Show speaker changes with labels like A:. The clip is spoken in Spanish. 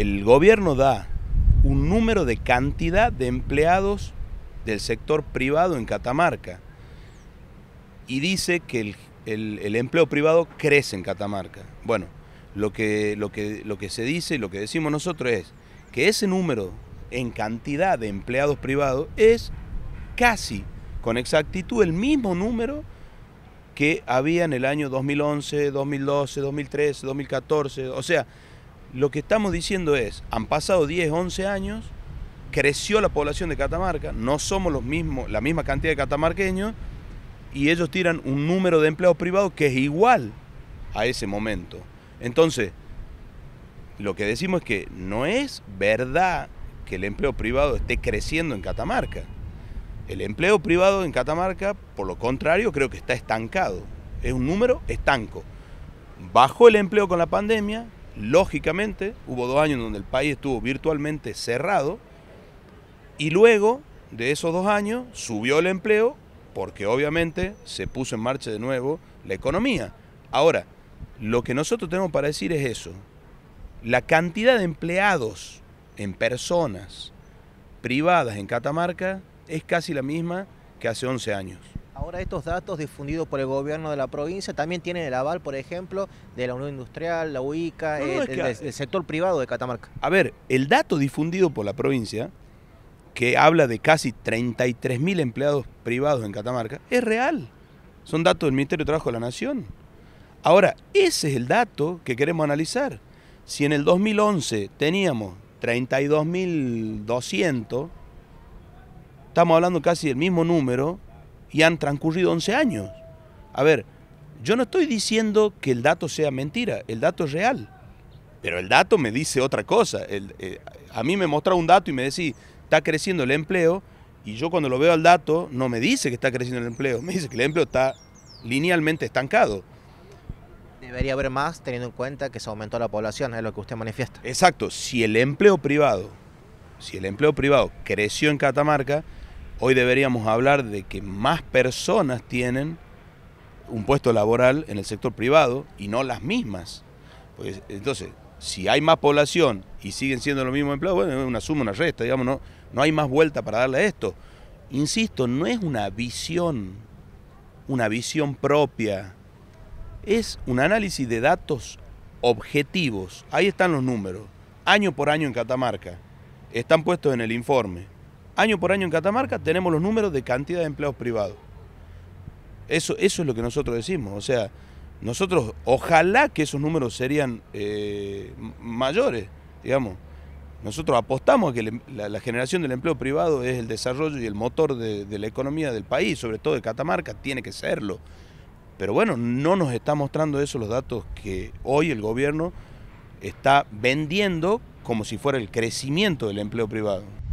A: el gobierno da un número de cantidad de empleados del sector privado en Catamarca y dice que el, empleo privado crece en Catamarca. Bueno, lo que, lo, que, lo que se dice y lo que decimos nosotros es que ese número en cantidad de empleados privados es casi con exactitud el mismo número que había en el año 2011, 2012, 2013, 2014. O sea, lo que estamos diciendo es, han pasado 10, 11 años, creció la población de Catamarca, no somos los mismos, la misma cantidad de catamarqueños, y ellos tiran un número de empleos privados que es igual a ese momento. Entonces, lo que decimos es que no es verdad que el empleo privado esté creciendo en Catamarca. El empleo privado en Catamarca, por lo contrario, creo que está estancado. Es un número estanco. Bajó el empleo con la pandemia, Lógicamente, hubo dos años donde el país estuvo virtualmente cerrado y luego de esos dos años subió el empleo porque obviamente se puso en marcha de nuevo la economía. Ahora, lo que nosotros tenemos para decir es eso. La cantidad de empleados en personas privadas en Catamarca es casi la misma que hace 11 años.
B: Ahora estos datos difundidos por el gobierno de la provincia también tienen el aval, por ejemplo, de la Unión Industrial, la UICA, eh,
A: el, sector privado de Catamarca. A ver, el dato difundido por la provincia, que habla de casi 33.000 empleados privados en Catamarca, es real. Son datos del Ministerio de Trabajo de la Nación. Ahora, ese es el dato que queremos analizar. Si en el 2011 teníamos 32.200, estamos hablando casi del mismo número y han transcurrido 11 años. A ver, yo no estoy diciendo que el dato sea mentira, el dato es real. Pero el dato me dice otra cosa. Eh, a mí me muestra un dato y me decía, está creciendo el empleo, y yo cuando lo veo al dato, no me dice que está creciendo el empleo, me dice que el empleo está linealmente estancado.
B: Debería haber más teniendo en cuenta que se aumentó la población, es lo que usted manifiesta. Exacto,
A: si el empleo privado, si el empleo privado creció en Catamarca, Hoy deberíamos hablar de que más personas tienen un puesto laboral en el sector privado y no las mismas. Pues, entonces, si hay más población y siguen siendo los mismos empleados, bueno, es una suma, una resta, digamos, no, no hay más vuelta para darle a esto. Insisto, no es una visión, una visión propia, es un análisis de datos objetivos. Ahí están los números, año por año en Catamarca, están puestos en el informe año por año en Catamarca tenemos los números de cantidad de empleos privados. Eso, eso es lo que nosotros decimos. O sea, nosotros ojalá que esos números serían eh, mayores, digamos. Nosotros apostamos a que la, generación del empleo privado es el desarrollo y el motor de, de, la economía del país, sobre todo de Catamarca, tiene que serlo. Pero bueno, no nos está mostrando eso los datos que hoy el gobierno está vendiendo como si fuera el crecimiento del empleo privado.